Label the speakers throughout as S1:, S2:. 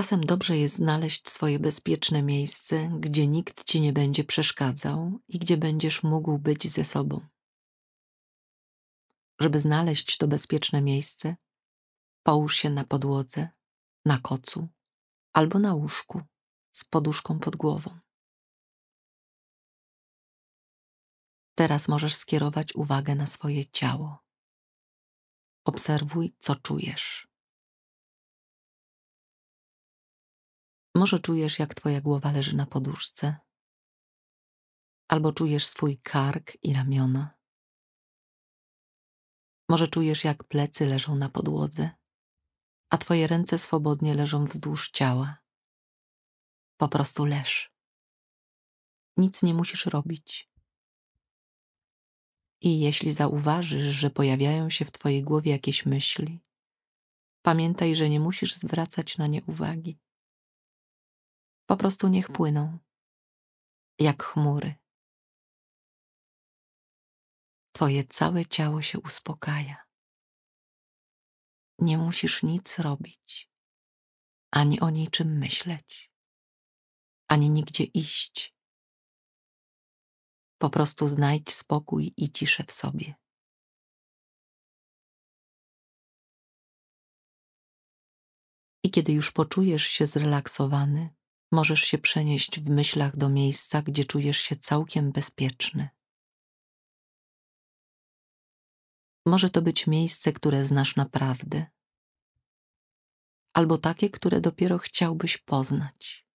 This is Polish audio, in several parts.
S1: Czasem dobrze jest znaleźć swoje bezpieczne miejsce, gdzie nikt ci nie będzie przeszkadzał i gdzie będziesz mógł być ze sobą. Żeby znaleźć to bezpieczne miejsce, połóż się na
S2: podłodze, na kocu albo na łóżku z poduszką pod głową. Teraz możesz skierować uwagę na swoje ciało. Obserwuj, co czujesz. Może czujesz, jak twoja głowa leży na poduszce, albo czujesz swój kark i ramiona.
S1: Może czujesz, jak plecy leżą na podłodze, a twoje ręce swobodnie leżą wzdłuż ciała. Po prostu leż. Nic nie musisz robić. I jeśli zauważysz, że pojawiają się w twojej głowie jakieś myśli, pamiętaj,
S2: że nie musisz zwracać na nie uwagi. Po prostu niech płyną. Jak chmury. Twoje całe ciało się uspokaja. Nie musisz nic robić, ani o niczym myśleć, ani nigdzie iść. Po prostu znajdź spokój i ciszę w sobie. I kiedy już poczujesz się zrelaksowany, możesz się przenieść w myślach
S1: do miejsca, gdzie czujesz się całkiem bezpieczny.
S2: Może to być miejsce, które znasz naprawdę, albo takie, które dopiero chciałbyś poznać,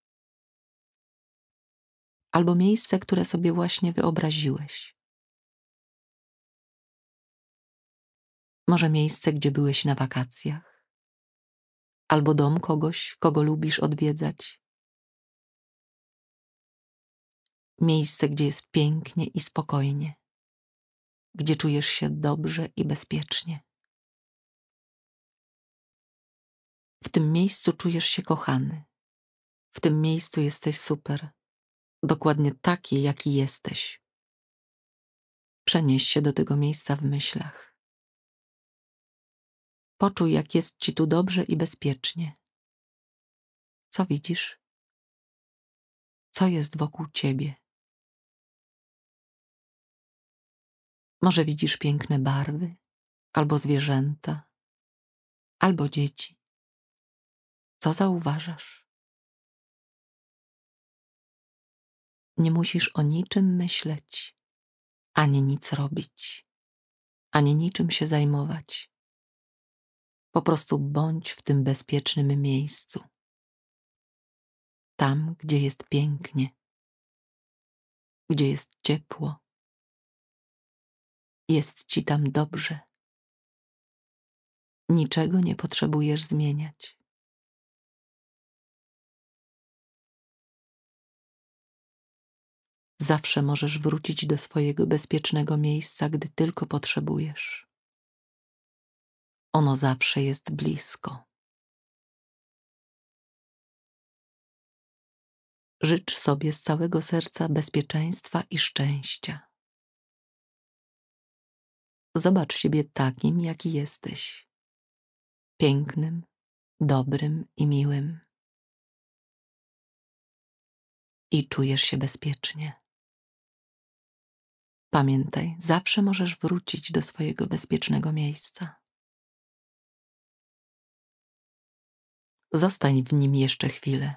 S2: albo miejsce, które sobie właśnie wyobraziłeś. Może miejsce, gdzie byłeś na wakacjach, albo dom kogoś, kogo lubisz odwiedzać Miejsce, gdzie jest pięknie i spokojnie, gdzie czujesz się dobrze i bezpiecznie. W tym miejscu czujesz się kochany. W tym miejscu jesteś super,
S1: dokładnie taki, jaki jesteś. Przenieś się do tego
S2: miejsca w myślach. Poczuj, jak jest ci tu dobrze i bezpiecznie. Co widzisz? Co jest wokół ciebie? Może widzisz piękne barwy, albo zwierzęta, albo dzieci. Co zauważasz? Nie musisz o niczym myśleć, ani nic robić,
S1: ani niczym się zajmować. Po prostu bądź w tym
S2: bezpiecznym miejscu. Tam, gdzie jest pięknie, gdzie jest ciepło jest ci tam dobrze. Niczego nie potrzebujesz zmieniać. Zawsze możesz wrócić do swojego bezpiecznego miejsca, gdy tylko potrzebujesz. Ono zawsze jest blisko. Życz sobie z całego serca bezpieczeństwa i szczęścia. Zobacz siebie takim, jaki jesteś. Pięknym, dobrym i miłym. I czujesz się bezpiecznie. Pamiętaj, zawsze możesz wrócić do swojego bezpiecznego miejsca. Zostań w nim jeszcze chwilę.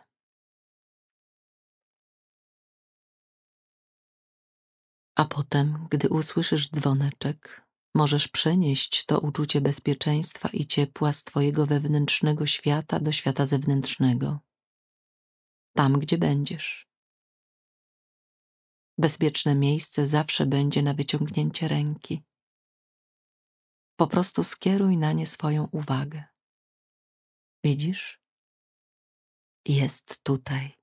S2: A potem, gdy usłyszysz dzwoneczek,
S1: Możesz przenieść to uczucie bezpieczeństwa i ciepła z Twojego wewnętrznego świata do świata zewnętrznego, tam gdzie będziesz. Bezpieczne miejsce zawsze będzie na wyciągnięcie ręki.
S2: Po prostu skieruj na nie swoją uwagę. Widzisz? Jest tutaj.